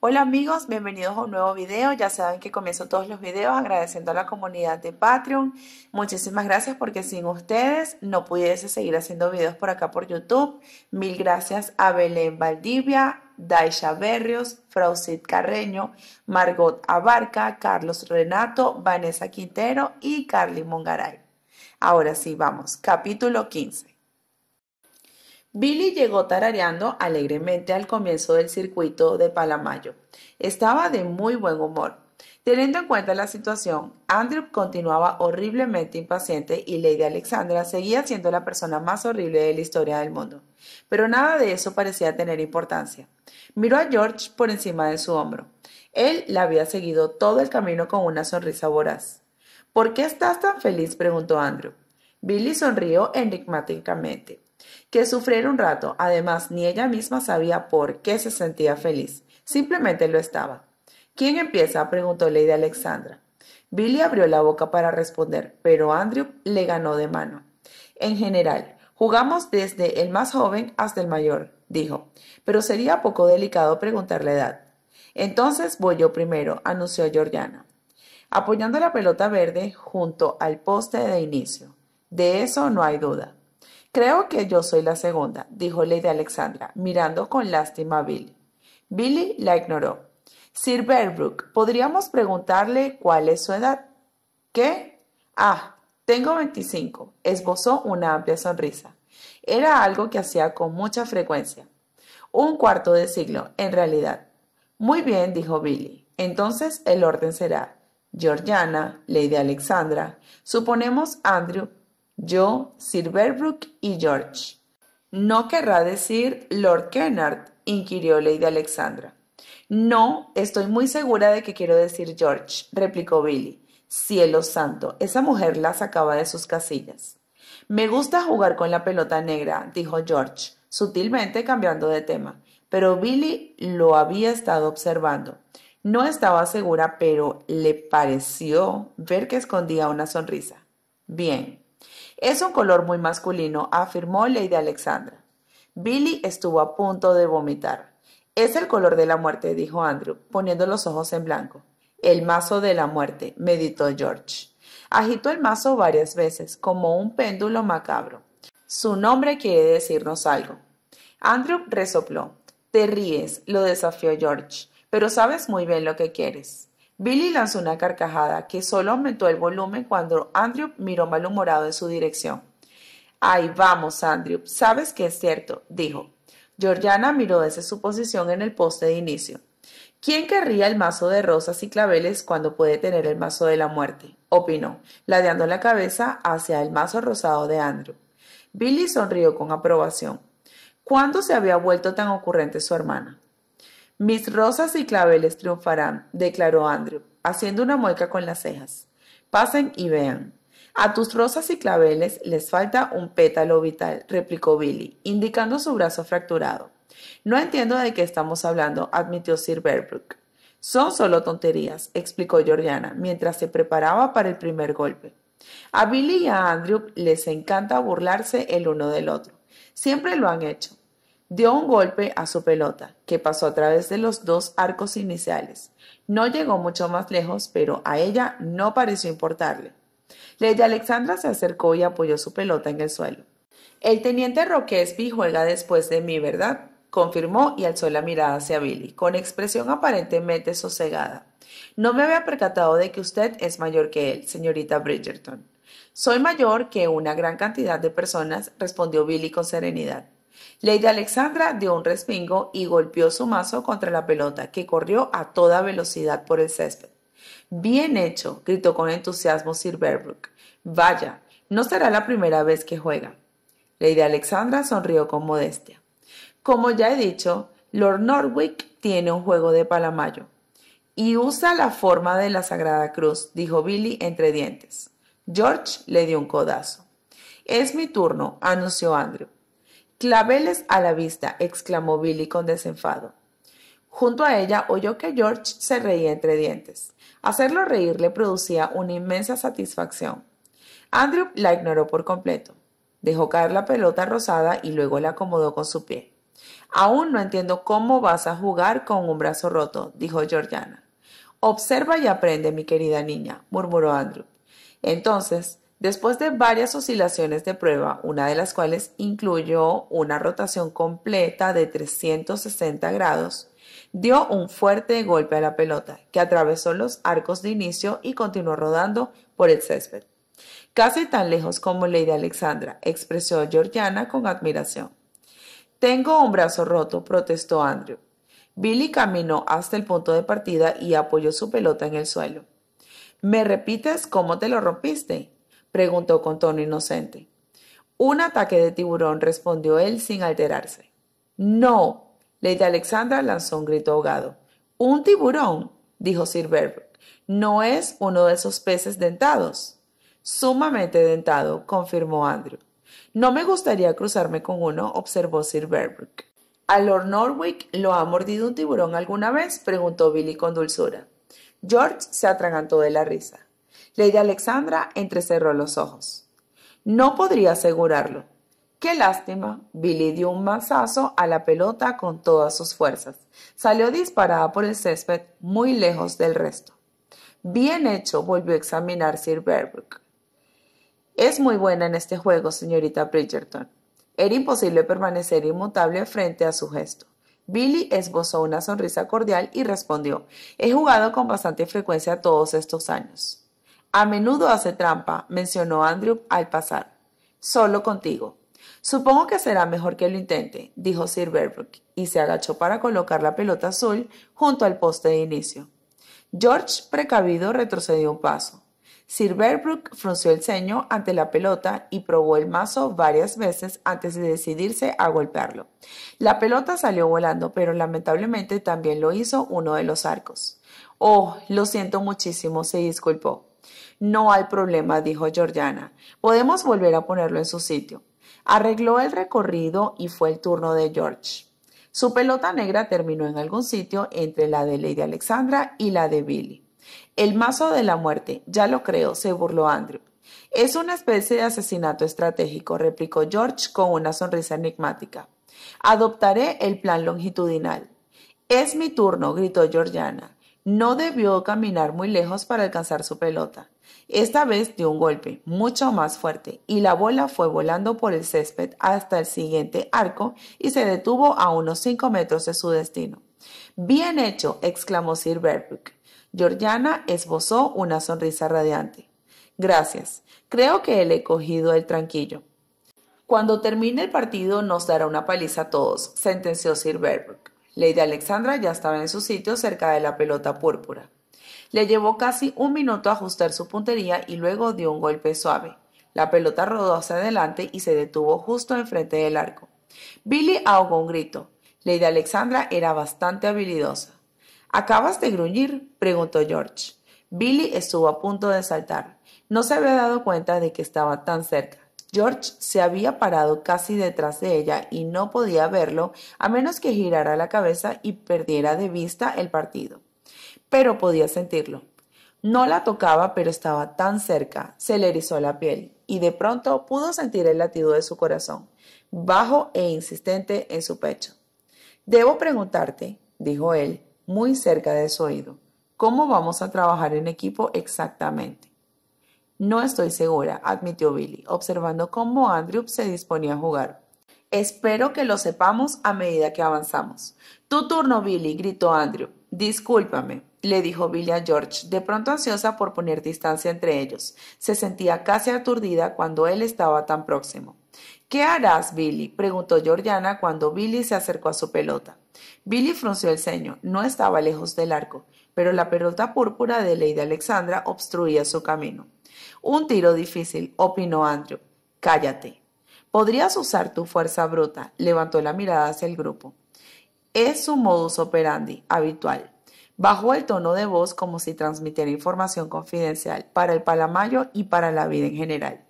Hola amigos, bienvenidos a un nuevo video. Ya saben que comienzo todos los videos agradeciendo a la comunidad de Patreon. Muchísimas gracias porque sin ustedes no pudiese seguir haciendo videos por acá por YouTube. Mil gracias a Belén Valdivia, Daisha Berrios, Frausit Carreño, Margot Abarca, Carlos Renato, Vanessa Quintero y Carly Mongaray. Ahora sí, vamos, capítulo 15. Billy llegó tarareando alegremente al comienzo del circuito de Palamayo. Estaba de muy buen humor. Teniendo en cuenta la situación, Andrew continuaba horriblemente impaciente y Lady Alexandra seguía siendo la persona más horrible de la historia del mundo. Pero nada de eso parecía tener importancia. Miró a George por encima de su hombro. Él la había seguido todo el camino con una sonrisa voraz. ¿Por qué estás tan feliz? preguntó Andrew. Billy sonrió enigmáticamente que sufriera un rato. Además, ni ella misma sabía por qué se sentía feliz. Simplemente lo estaba. ¿Quién empieza? preguntó Lady Alexandra. Billy abrió la boca para responder, pero Andrew le ganó de mano. En general, jugamos desde el más joven hasta el mayor, dijo, pero sería poco delicado preguntar la edad. Entonces voy yo primero, anunció Georgiana, apoyando la pelota verde junto al poste de inicio. De eso no hay duda. Creo que yo soy la segunda, dijo Lady Alexandra, mirando con lástima a Billy. Billy la ignoró. Sir Bearbrook, podríamos preguntarle cuál es su edad. ¿Qué? Ah, tengo 25. Esbozó una amplia sonrisa. Era algo que hacía con mucha frecuencia. Un cuarto de siglo, en realidad. Muy bien, dijo Billy. Entonces el orden será Georgiana, Lady Alexandra, suponemos Andrew, yo, Sir Verbrook y George. ¿No querrá decir Lord Kennard? inquirió Lady Alexandra. No, estoy muy segura de que quiero decir George, replicó Billy. Cielo santo, esa mujer la sacaba de sus casillas. Me gusta jugar con la pelota negra, dijo George, sutilmente cambiando de tema, pero Billy lo había estado observando. No estaba segura, pero le pareció ver que escondía una sonrisa. Bien, es un color muy masculino, afirmó Lady Alexandra. Billy estuvo a punto de vomitar. Es el color de la muerte, dijo Andrew, poniendo los ojos en blanco. El mazo de la muerte, meditó George. Agitó el mazo varias veces, como un péndulo macabro. Su nombre quiere decirnos algo. Andrew resopló. Te ríes, lo desafió George, pero sabes muy bien lo que quieres. Billy lanzó una carcajada que solo aumentó el volumen cuando Andrew miró malhumorado en su dirección. Ahí vamos, Andrew. Sabes que es cierto, dijo. Georgiana miró desde su posición en el poste de inicio. ¿Quién querría el mazo de rosas y claveles cuando puede tener el mazo de la muerte? opinó, ladeando la cabeza hacia el mazo rosado de Andrew. Billy sonrió con aprobación. ¿Cuándo se había vuelto tan ocurrente su hermana? Mis rosas y claveles triunfarán, declaró Andrew, haciendo una mueca con las cejas. Pasen y vean. A tus rosas y claveles les falta un pétalo vital, replicó Billy, indicando su brazo fracturado. No entiendo de qué estamos hablando, admitió Sir Berbrook. Son solo tonterías, explicó Georgiana, mientras se preparaba para el primer golpe. A Billy y a Andrew les encanta burlarse el uno del otro. Siempre lo han hecho. Dio un golpe a su pelota, que pasó a través de los dos arcos iniciales. No llegó mucho más lejos, pero a ella no pareció importarle. Lady Alexandra se acercó y apoyó su pelota en el suelo. El teniente Roquesby juega después de mí, ¿verdad? confirmó y alzó la mirada hacia Billy, con expresión aparentemente sosegada. No me había percatado de que usted es mayor que él, señorita Bridgerton. Soy mayor que una gran cantidad de personas, respondió Billy con serenidad. Lady Alexandra dio un respingo y golpeó su mazo contra la pelota, que corrió a toda velocidad por el césped. Bien hecho, gritó con entusiasmo Sir Bearbrook. Vaya, no será la primera vez que juega. Lady Alexandra sonrió con modestia. Como ya he dicho, Lord Norwick tiene un juego de palamayo. Y usa la forma de la Sagrada Cruz, dijo Billy entre dientes. George le dio un codazo. Es mi turno, anunció Andrew. Claveles a la vista, exclamó Billy con desenfado. Junto a ella oyó que George se reía entre dientes. Hacerlo reír le producía una inmensa satisfacción. Andrew la ignoró por completo. Dejó caer la pelota rosada y luego la acomodó con su pie. Aún no entiendo cómo vas a jugar con un brazo roto, dijo Georgiana. Observa y aprende, mi querida niña, murmuró Andrew. Entonces, Después de varias oscilaciones de prueba, una de las cuales incluyó una rotación completa de 360 grados, dio un fuerte golpe a la pelota, que atravesó los arcos de inicio y continuó rodando por el césped. Casi tan lejos como Lady Alexandra, expresó Georgiana con admiración. Tengo un brazo roto, protestó Andrew. Billy caminó hasta el punto de partida y apoyó su pelota en el suelo. ¿Me repites cómo te lo rompiste? preguntó con tono inocente. Un ataque de tiburón, respondió él sin alterarse. No. Lady Alexandra lanzó un grito ahogado. Un tiburón, dijo Sir Berwick, no es uno de esos peces dentados. Sumamente dentado, confirmó Andrew. No me gustaría cruzarme con uno, observó Sir Berbrook. ¿A Lord Norwick lo ha mordido un tiburón alguna vez? preguntó Billy con dulzura. George se atragantó de la risa. Lady Alexandra entrecerró los ojos. No podría asegurarlo. Qué lástima. Billy dio un mazazo a la pelota con todas sus fuerzas. Salió disparada por el césped, muy lejos del resto. Bien hecho, volvió a examinar Sir Berbrook. Es muy buena en este juego, señorita Bridgerton. Era imposible permanecer inmutable frente a su gesto. Billy esbozó una sonrisa cordial y respondió: He jugado con bastante frecuencia todos estos años. A menudo hace trampa, mencionó Andrew al pasar. Solo contigo. Supongo que será mejor que lo intente, dijo Sir y se agachó para colocar la pelota azul junto al poste de inicio. George, precavido, retrocedió un paso. Sir frunció el ceño ante la pelota y probó el mazo varias veces antes de decidirse a golpearlo. La pelota salió volando, pero lamentablemente también lo hizo uno de los arcos. Oh, lo siento muchísimo, se disculpó. No hay problema, dijo Georgiana. Podemos volver a ponerlo en su sitio. Arregló el recorrido y fue el turno de George. Su pelota negra terminó en algún sitio entre la de Lady Alexandra y la de Billy. El mazo de la muerte, ya lo creo, se burló Andrew. Es una especie de asesinato estratégico, replicó George con una sonrisa enigmática. Adoptaré el plan longitudinal. Es mi turno, gritó Georgiana. No debió caminar muy lejos para alcanzar su pelota. Esta vez dio un golpe, mucho más fuerte, y la bola fue volando por el césped hasta el siguiente arco y se detuvo a unos cinco metros de su destino. Bien hecho, exclamó Sir Georgiana esbozó una sonrisa radiante. Gracias. Creo que él he cogido el tranquillo. Cuando termine el partido nos dará una paliza a todos, sentenció Sir Lady Alexandra ya estaba en su sitio cerca de la pelota púrpura. Le llevó casi un minuto ajustar su puntería y luego dio un golpe suave. La pelota rodó hacia adelante y se detuvo justo enfrente del arco. Billy ahogó un grito. Lady Alexandra era bastante habilidosa. ¿Acabas de gruñir? preguntó George. Billy estuvo a punto de saltar. No se había dado cuenta de que estaba tan cerca. George se había parado casi detrás de ella y no podía verlo a menos que girara la cabeza y perdiera de vista el partido. Pero podía sentirlo. No la tocaba, pero estaba tan cerca, se le erizó la piel y de pronto pudo sentir el latido de su corazón, bajo e insistente en su pecho. Debo preguntarte, dijo él, muy cerca de su oído, ¿cómo vamos a trabajar en equipo exactamente? No estoy segura, admitió Billy, observando cómo Andrew se disponía a jugar. Espero que lo sepamos a medida que avanzamos. Tu turno, Billy, gritó Andrew. Discúlpame, le dijo Billy a George, de pronto ansiosa por poner distancia entre ellos. Se sentía casi aturdida cuando él estaba tan próximo. ¿Qué harás, Billy? preguntó Georgiana cuando Billy se acercó a su pelota. Billy frunció el ceño, no estaba lejos del arco, pero la pelota púrpura de Lady Alexandra obstruía su camino. Un tiro difícil, opinó Andrew. Cállate. Podrías usar tu fuerza bruta, levantó la mirada hacia el grupo. Es su modus operandi habitual. Bajó el tono de voz como si transmitiera información confidencial para el palamayo y para la vida en general.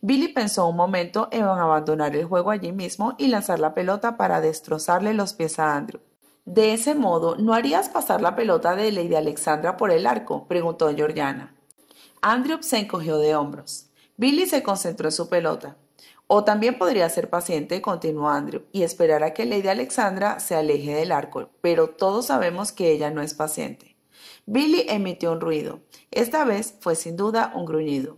Billy pensó un momento en abandonar el juego allí mismo y lanzar la pelota para destrozarle los pies a Andrew. De ese modo, ¿no harías pasar la pelota de Lady Alexandra por el arco? preguntó Georgiana. Andrew se encogió de hombros. Billy se concentró en su pelota. O también podría ser paciente, continuó Andrew, y esperar a que Lady Alexandra se aleje del arco, pero todos sabemos que ella no es paciente. Billy emitió un ruido. Esta vez fue sin duda un gruñido.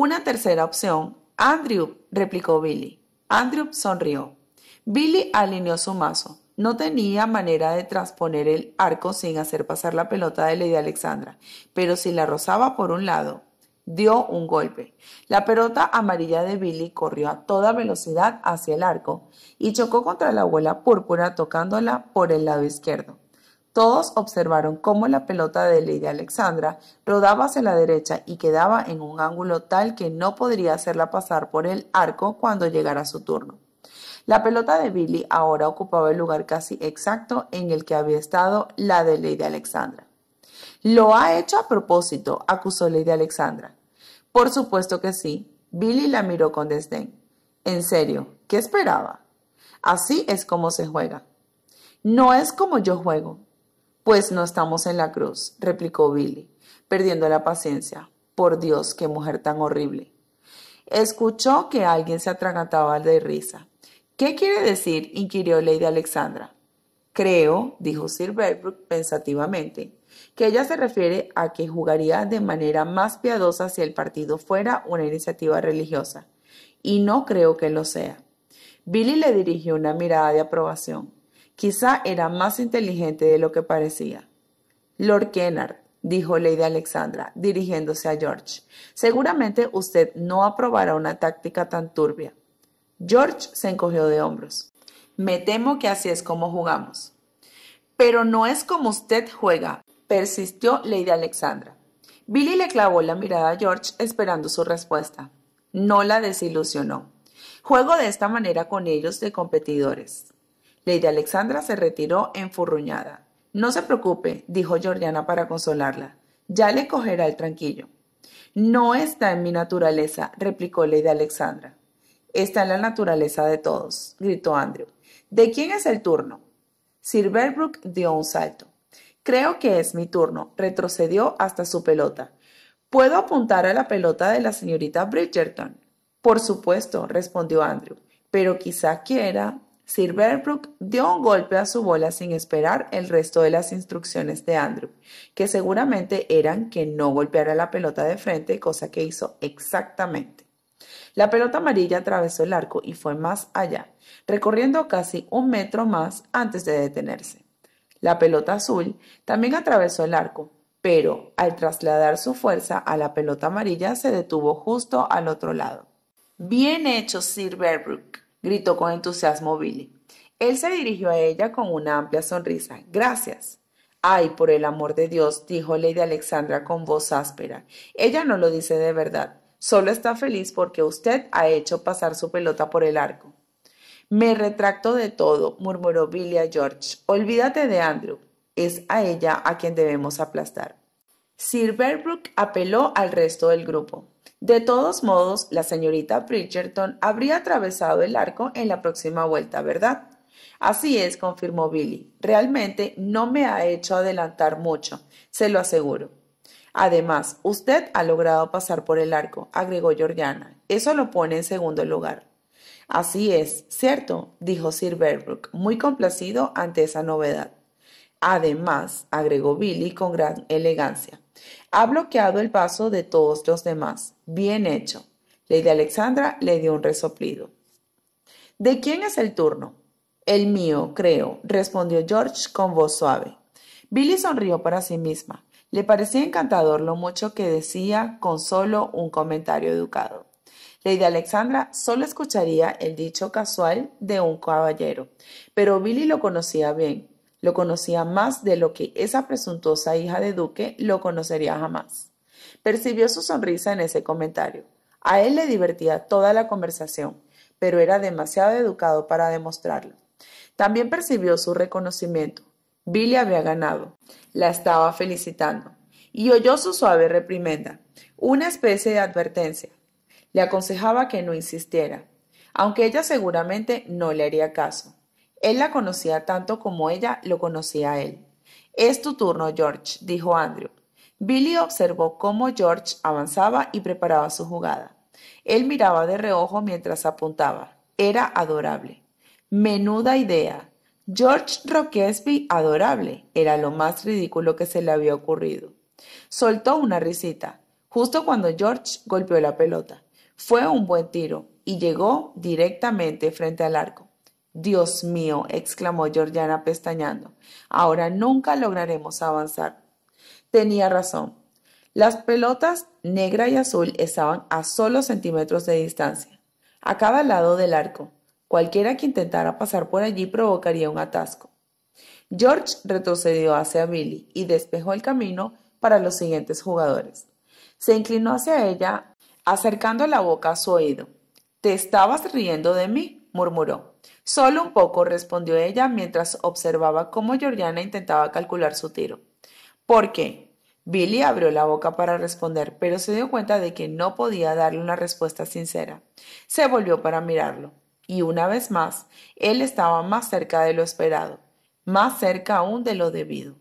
Una tercera opción. Andrew, replicó Billy. Andrew sonrió. Billy alineó su mazo. No tenía manera de transponer el arco sin hacer pasar la pelota de Lady Alexandra, pero si la rozaba por un lado, dio un golpe. La pelota amarilla de Billy corrió a toda velocidad hacia el arco y chocó contra la abuela púrpura tocándola por el lado izquierdo. Todos observaron cómo la pelota de Lady Alexandra rodaba hacia la derecha y quedaba en un ángulo tal que no podría hacerla pasar por el arco cuando llegara su turno. La pelota de Billy ahora ocupaba el lugar casi exacto en el que había estado la de Lady Alexandra. Lo ha hecho a propósito, acusó Lady Alexandra. Por supuesto que sí. Billy la miró con desdén. En serio, ¿qué esperaba? Así es como se juega. No es como yo juego, pues no estamos en la cruz, replicó Billy, perdiendo la paciencia. Por Dios, qué mujer tan horrible. Escuchó que alguien se atragantaba de risa. ¿Qué quiere decir? inquirió Lady Alexandra. Creo, dijo Sir Bedbrook pensativamente, que ella se refiere a que jugaría de manera más piadosa si el partido fuera una iniciativa religiosa, y no creo que lo sea. Billy le dirigió una mirada de aprobación. Quizá era más inteligente de lo que parecía. Lord Kennard, dijo Lady Alexandra, dirigiéndose a George, seguramente usted no aprobará una táctica tan turbia. George se encogió de hombros. Me temo que así es como jugamos. Pero no es como usted juega, persistió Lady Alexandra. Billy le clavó la mirada a George esperando su respuesta. No la desilusionó. Juego de esta manera con ellos de competidores. Lady Alexandra se retiró enfurruñada. No se preocupe, dijo Georgiana para consolarla. Ya le cogerá el tranquillo. No está en mi naturaleza, replicó Lady Alexandra. Está en la naturaleza de todos, gritó Andrew. ¿De quién es el turno? Silverbrook dio un salto. Creo que es mi turno, retrocedió hasta su pelota. ¿Puedo apuntar a la pelota de la señorita Bridgerton? Por supuesto, respondió Andrew, pero quizá quiera Sir Verbrook dio un golpe a su bola sin esperar el resto de las instrucciones de Andrew, que seguramente eran que no golpeara la pelota de frente, cosa que hizo exactamente. La pelota amarilla atravesó el arco y fue más allá, recorriendo casi un metro más antes de detenerse. La pelota azul también atravesó el arco, pero al trasladar su fuerza a la pelota amarilla se detuvo justo al otro lado. Bien hecho, Sir Verbrook gritó con entusiasmo Billy. Él se dirigió a ella con una amplia sonrisa. Gracias. Ay, por el amor de Dios, dijo Lady Alexandra con voz áspera. Ella no lo dice de verdad. Solo está feliz porque usted ha hecho pasar su pelota por el arco. Me retracto de todo, murmuró Billy a George. Olvídate de Andrew. Es a ella a quien debemos aplastar. Sir Verbrook apeló al resto del grupo. De todos modos, la señorita Bridgerton habría atravesado el arco en la próxima vuelta, ¿verdad? Así es, confirmó Billy. Realmente no me ha hecho adelantar mucho, se lo aseguro. Además, usted ha logrado pasar por el arco, agregó Georgiana. Eso lo pone en segundo lugar. Así es, cierto, dijo Sir Berbrook, muy complacido ante esa novedad. Además, agregó Billy con gran elegancia, ha bloqueado el paso de todos los demás. Bien hecho. Lady Alexandra le dio un resoplido. ¿De quién es el turno? El mío, creo, respondió George con voz suave. Billy sonrió para sí misma. Le parecía encantador lo mucho que decía con solo un comentario educado. Lady Alexandra solo escucharía el dicho casual de un caballero, pero Billy lo conocía bien lo conocía más de lo que esa presuntuosa hija de Duque lo conocería jamás. Percibió su sonrisa en ese comentario. A él le divertía toda la conversación, pero era demasiado educado para demostrarlo. También percibió su reconocimiento. Billy había ganado. La estaba felicitando. Y oyó su suave reprimenda, una especie de advertencia. Le aconsejaba que no insistiera, aunque ella seguramente no le haría caso. Él la conocía tanto como ella lo conocía a él. Es tu turno, George, dijo Andrew. Billy observó cómo George avanzaba y preparaba su jugada. Él miraba de reojo mientras apuntaba. Era adorable. Menuda idea. George Roquesby, adorable. Era lo más ridículo que se le había ocurrido. Soltó una risita, justo cuando George golpeó la pelota. Fue un buen tiro y llegó directamente frente al arco. Dios mío, exclamó Georgiana pestañando, ahora nunca lograremos avanzar. Tenía razón. Las pelotas negra y azul estaban a solo centímetros de distancia, a cada lado del arco. Cualquiera que intentara pasar por allí provocaría un atasco. George retrocedió hacia Billy y despejó el camino para los siguientes jugadores. Se inclinó hacia ella, acercando la boca a su oído. ¿Te estabas riendo de mí? murmuró. Solo un poco, respondió ella mientras observaba cómo Georgiana intentaba calcular su tiro. ¿Por qué? Billy abrió la boca para responder, pero se dio cuenta de que no podía darle una respuesta sincera. Se volvió para mirarlo. Y una vez más, él estaba más cerca de lo esperado, más cerca aún de lo debido.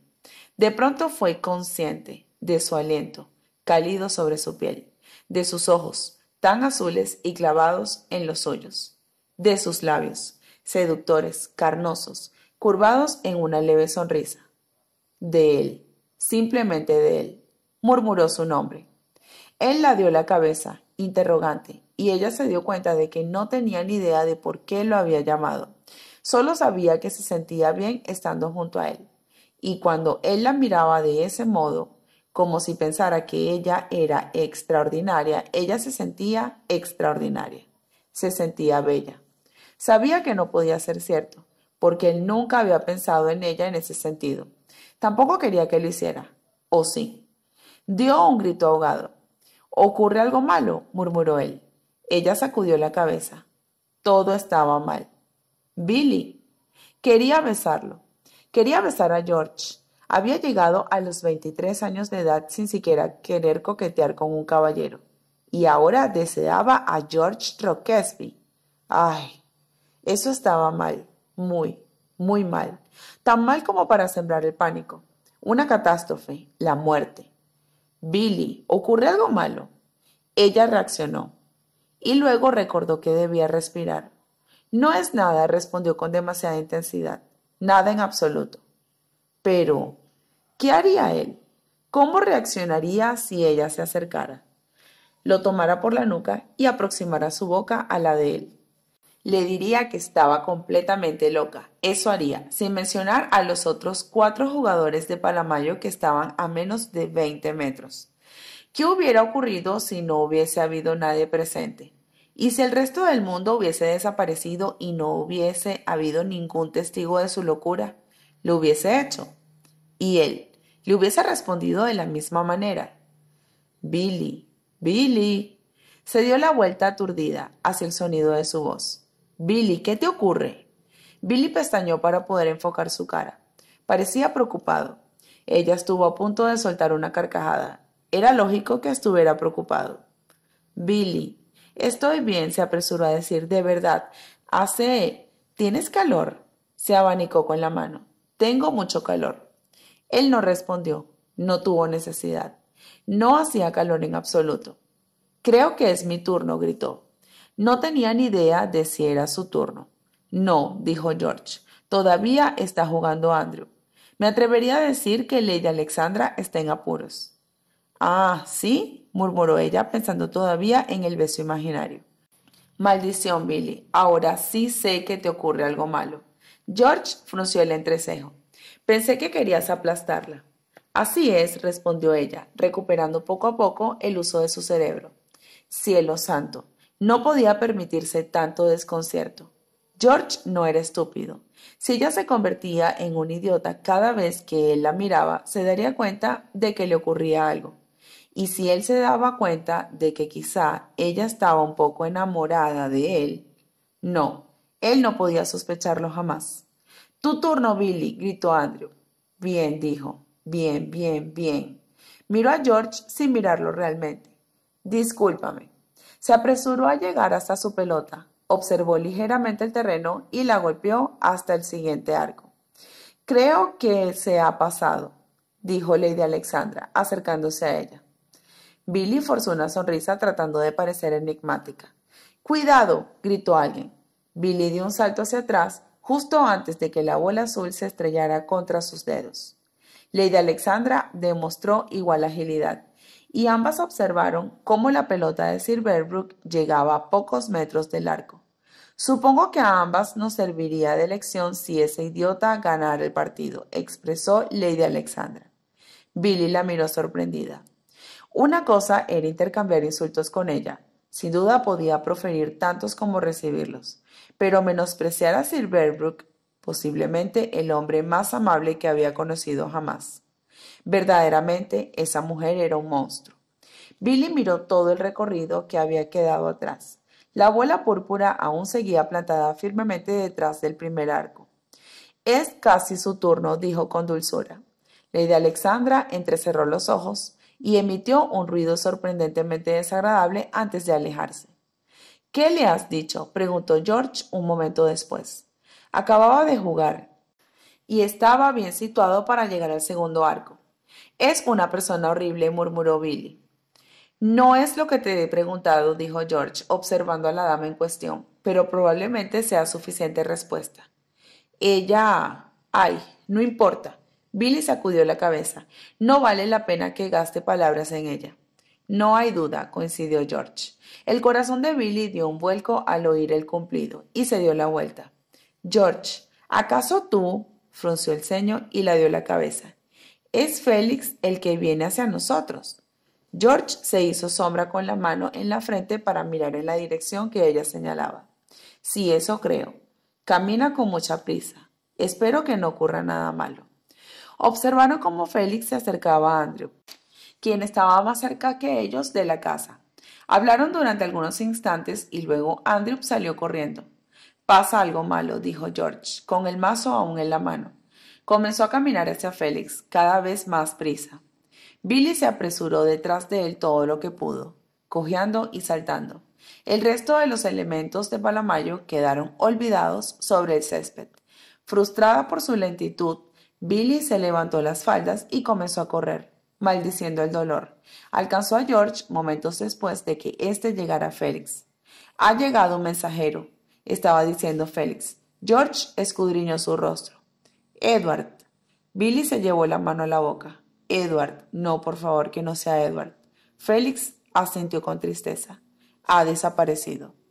De pronto fue consciente de su aliento, cálido sobre su piel, de sus ojos, tan azules y clavados en los suyos de sus labios, seductores, carnosos, curvados en una leve sonrisa. De él, simplemente de él, murmuró su nombre. Él la dio la cabeza, interrogante, y ella se dio cuenta de que no tenía ni idea de por qué lo había llamado. Solo sabía que se sentía bien estando junto a él. Y cuando él la miraba de ese modo, como si pensara que ella era extraordinaria, ella se sentía extraordinaria, se sentía bella. Sabía que no podía ser cierto, porque él nunca había pensado en ella en ese sentido. Tampoco quería que lo hiciera. ¿O sí? Dio un grito ahogado. ¿Ocurre algo malo? murmuró él. Ella sacudió la cabeza. Todo estaba mal. Billy. Quería besarlo. Quería besar a George. Había llegado a los 23 años de edad sin siquiera querer coquetear con un caballero. Y ahora deseaba a George Troquesby. ¡Ay! Eso estaba mal, muy, muy mal. Tan mal como para sembrar el pánico. Una catástrofe, la muerte. Billy, ocurre algo malo. Ella reaccionó y luego recordó que debía respirar. No es nada, respondió con demasiada intensidad. Nada en absoluto. Pero, ¿qué haría él? ¿Cómo reaccionaría si ella se acercara? Lo tomara por la nuca y aproximara su boca a la de él le diría que estaba completamente loca. Eso haría, sin mencionar a los otros cuatro jugadores de Palamayo que estaban a menos de 20 metros. ¿Qué hubiera ocurrido si no hubiese habido nadie presente? ¿Y si el resto del mundo hubiese desaparecido y no hubiese habido ningún testigo de su locura? Lo hubiese hecho. Y él le hubiese respondido de la misma manera. Billy, Billy. Se dio la vuelta aturdida hacia el sonido de su voz. Billy, ¿qué te ocurre? Billy pestañó para poder enfocar su cara. Parecía preocupado. Ella estuvo a punto de soltar una carcajada. Era lógico que estuviera preocupado. Billy, estoy bien, se apresuró a decir, de verdad. Hace... ¿Tienes calor? Se abanicó con la mano. Tengo mucho calor. Él no respondió. No tuvo necesidad. No hacía calor en absoluto. Creo que es mi turno, gritó. No tenía ni idea de si era su turno. No, dijo George. Todavía está jugando Andrew. Me atrevería a decir que Lady Alexandra está en apuros. Ah, sí, murmuró ella, pensando todavía en el beso imaginario. Maldición, Billy. Ahora sí sé que te ocurre algo malo. George frunció el entrecejo. Pensé que querías aplastarla. Así es, respondió ella, recuperando poco a poco el uso de su cerebro. Cielo santo, no podía permitirse tanto desconcierto. George no era estúpido. Si ella se convertía en un idiota cada vez que él la miraba, se daría cuenta de que le ocurría algo. Y si él se daba cuenta de que quizá ella estaba un poco enamorada de él, no, él no podía sospecharlo jamás. Tu turno, Billy, gritó Andrew. Bien, dijo. Bien, bien, bien. Miró a George sin mirarlo realmente. Discúlpame, se apresuró a llegar hasta su pelota, observó ligeramente el terreno y la golpeó hasta el siguiente arco. Creo que se ha pasado, dijo Lady Alexandra, acercándose a ella. Billy forzó una sonrisa tratando de parecer enigmática. ¡Cuidado! gritó alguien. Billy dio un salto hacia atrás justo antes de que la bola azul se estrellara contra sus dedos. Lady Alexandra demostró igual agilidad y ambas observaron cómo la pelota de Silverbrook llegaba a pocos metros del arco. Supongo que a ambas nos serviría de lección si ese idiota ganara el partido, expresó Lady Alexandra. Billy la miró sorprendida. Una cosa era intercambiar insultos con ella. Sin duda podía proferir tantos como recibirlos, pero menospreciar a Silverbrook, posiblemente el hombre más amable que había conocido jamás. Verdaderamente, esa mujer era un monstruo. Billy miró todo el recorrido que había quedado atrás. La abuela púrpura aún seguía plantada firmemente detrás del primer arco. Es casi su turno, dijo con dulzura. Lady Alexandra entrecerró los ojos y emitió un ruido sorprendentemente desagradable antes de alejarse. ¿Qué le has dicho? preguntó George un momento después. Acababa de jugar y estaba bien situado para llegar al segundo arco. Es una persona horrible, murmuró Billy. No es lo que te he preguntado, dijo George, observando a la dama en cuestión, pero probablemente sea suficiente respuesta. Ella... Ay, no importa. Billy sacudió la cabeza. No vale la pena que gaste palabras en ella. No hay duda, coincidió George. El corazón de Billy dio un vuelco al oír el cumplido y se dio la vuelta. George, ¿acaso tú? frunció el ceño y la dio la cabeza. Es Félix el que viene hacia nosotros. George se hizo sombra con la mano en la frente para mirar en la dirección que ella señalaba. Sí, eso creo. Camina con mucha prisa. Espero que no ocurra nada malo. Observaron cómo Félix se acercaba a Andrew, quien estaba más cerca que ellos de la casa. Hablaron durante algunos instantes y luego Andrew salió corriendo. Pasa algo malo, dijo George, con el mazo aún en la mano. Comenzó a caminar hacia Félix, cada vez más prisa. Billy se apresuró detrás de él todo lo que pudo, cojeando y saltando. El resto de los elementos de Palamayo quedaron olvidados sobre el césped. Frustrada por su lentitud, Billy se levantó las faldas y comenzó a correr, maldiciendo el dolor. Alcanzó a George momentos después de que éste llegara a Félix. Ha llegado un mensajero, estaba diciendo Félix. George escudriñó su rostro. Edward. Billy se llevó la mano a la boca. Edward, no, por favor, que no sea Edward. Félix asintió con tristeza. Ha desaparecido.